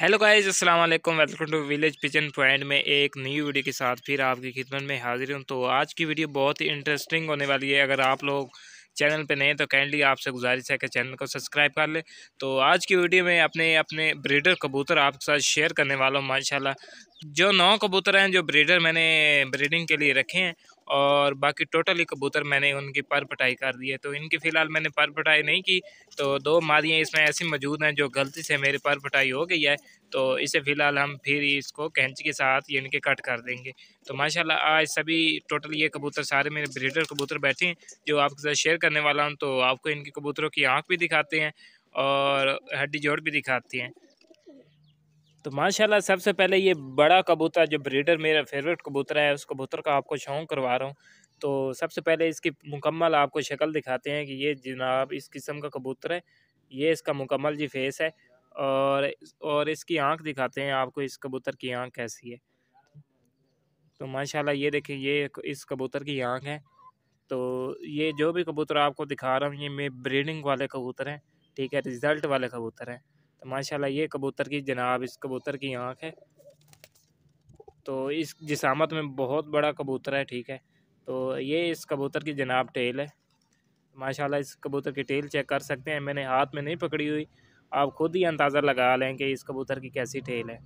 hello guys अस्सलाम वालेकुम welcome to village pigeon point में एक नई वीडियो के साथ फिर आपकी खिदमत में हाजिर हूँ तो आज की वीडियो बहुत ही इंटरेस्टिंग होने वाली है अगर आप लोग चैनल पे नए तो काइंडली आपसे गुजारिश है कि चैनल को सब्सक्राइब कर ले तो आज की वीडियो में अपने अपने ब्रीडर कबूतर आपके साथ शेयर करने वाला हूँ माशाला जो नौ कबूतर हैं जो ब्रीडर मैंने ब्रीडिंग के लिए रखे हैं और बाकी टोटल ही कबूतर मैंने उनकी पर पटाई कर दी है तो इनकी फ़िलहाल मैंने पर पटाई नहीं की तो दो मादियाँ इसमें ऐसी मौजूद हैं जो गलती से मेरे पर पटाई हो गई है तो इसे फ़िलहाल हम फिर इसको कैंच के साथ यानी कट कर देंगे तो माशाल्लाह आज सभी टोटल ये कबूतर सारे मेरे ब्रीडर कबूतर बैठे हैं जो आपके साथ शेयर करने वाला हूँ तो आपको इनके कबूतरों की आँख भी दिखाते हैं और हड्डी जोड़ भी दिखाती हैं तो माशाल्लाह सबसे पहले ये बड़ा कबूतर जो ब्रीडर मेरा फेवरेट कबूतर है उस कबूतर का आपको शौक करवा रहा हूँ तो सबसे पहले इसकी मुकम्मल आपको शक्ल दिखाते हैं कि ये जनाब इस किस्म का कबूतर है ये इसका मुकम्मल जी फेस है और और इसकी आंख दिखाते हैं आपको इस कबूतर की आंख कैसी है तो माशाल्लाह ये देखें ये इस कबूतर की आंख है तो ये जो भी कबूतर आपको दिखा रहा हूँ ये मैं ब्रीडिंग वाले कबूतर हैं ठीक है रिज़ल्ट वाले कबूतर हैं तो माशाल्लाह ये कबूतर की जनाब इस कबूतर की आँख है तो इस जिसामत में बहुत बड़ा कबूतर है ठीक है तो ये इस कबूतर की जनाब टेल है माशाल्लाह इस कबूतर की टेल चेक कर सकते हैं मैंने हाथ में नहीं पकड़ी हुई आप खुद ही अंदाज़ा लगा लें कि इस कबूतर की कैसी टेल है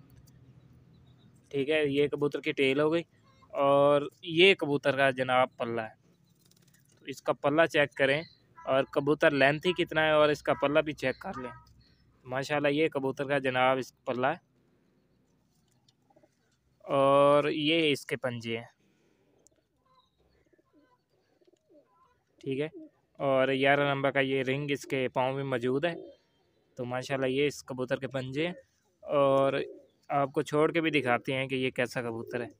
ठीक है ये कबूतर की टेल हो गई और ये कबूतर का जनाब पल्ला है तो इसका पल्ला चेक करें और कबूतर लेंथ ही कितना है और इसका पल्ला भी चेक कर लें माशाल्लाह ये कबूतर का जनाब इस पल्ला है और ये इसके पंजे हैं ठीक है और ग्यारह नंबर का ये रिंग इसके पाँव में मौजूद है तो माशाल्लाह ये इस कबूतर के पंजे हैं और आपको छोड़ के भी दिखाते हैं कि ये कैसा कबूतर है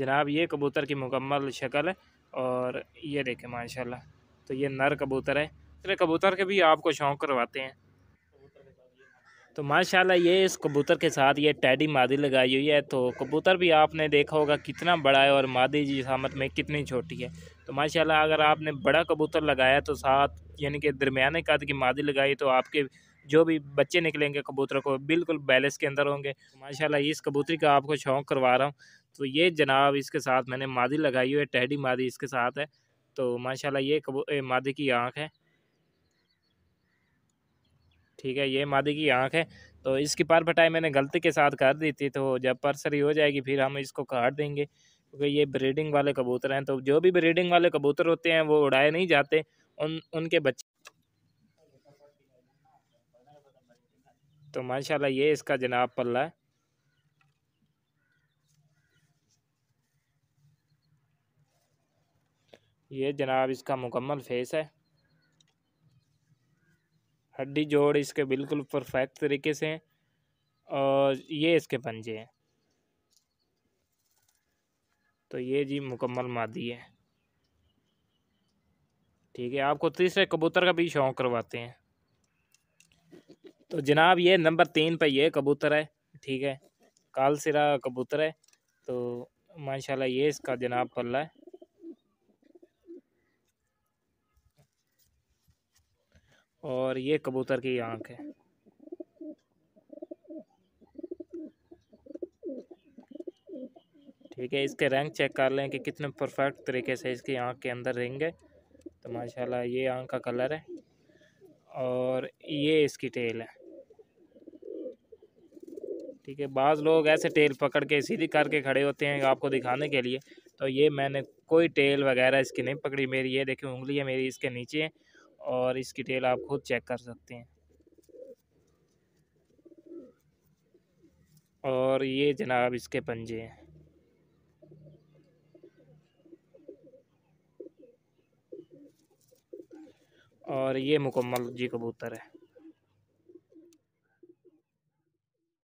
जनाब ये कबूतर की मुकम्मल शक्ल है और ये देखें माशाल्लाह तो ये नर कबूतर है तेरे कबूतर के भी आपको शौक करवाते हैं तो माशाल्लाह ये इस कबूतर के साथ ये टैडी मादी लगाई हुई है तो कबूतर भी आपने देखा होगा कितना बड़ा है और मादी जिसामत में कितनी छोटी है तो माशाल्लाह अगर आपने बड़ा कबूतर लगाया तो साथ यानी कि दरमियाने कद की मादी लगाई तो आपके जो भी बच्चे निकलेंगे कबूतर को बिल्कुल बैलेंस के अंदर होंगे माशाला इस कबूतरी का आपको शौक करवा रहा हूँ तो ये जनाब इसके साथ मैंने मादी लगाई हुई है टहडी मादी इसके साथ है तो माशाला ये मादी की आँख है ठीक है ये मादी की आँख है तो इसकी पर पटाई मैंने गलती के साथ कर दी थी तो जब परसरी हो जाएगी फिर हम इसको काट देंगे क्योंकि ये ब्रीडिंग वाले कबूतर हैं तो जो भी ब्रीडिंग वाले कबूतर होते हैं वो उड़ाए नहीं जाते उन उनके बच्चे तो माशाल्लाह ये इसका जनाब पल्ला है ये जनाब इसका मुकम्मल फेस है हड्डी जोड़ इसके बिल्कुल परफेक्ट तरीके से हैं और ये इसके पंजे हैं तो ये जी मुकम्मल मादी है ठीक है आपको तीसरे कबूतर का भी शौक करवाते हैं तो जनाब ये नंबर तीन पर ये कबूतर है ठीक है काल सिरा कबूतर है तो माशाल्लाह ये इसका जनाब पल्ला है और ये कबूतर की आंख है ठीक है इसके रंग चेक कर लें कि कितने परफेक्ट तरीके से इसकी आंख के अंदर रिंग है तो माशाल्लाह ये आंख का कलर है और ये इसकी टेल है ठीक है बाज़ लोग ऐसे टेल पकड़ के सीधी करके खड़े होते हैं आपको दिखाने के लिए तो ये मैंने कोई टेल वगैरह इसकी नहीं पकड़ी मेरी ये देखिए उंगलियाँ मेरी इसके नीचे हैं और इसकी टेल आप खुद चेक कर सकते हैं और ये जनाब इसके पंजे हैं और ये मुकम्मल जी कबूतर है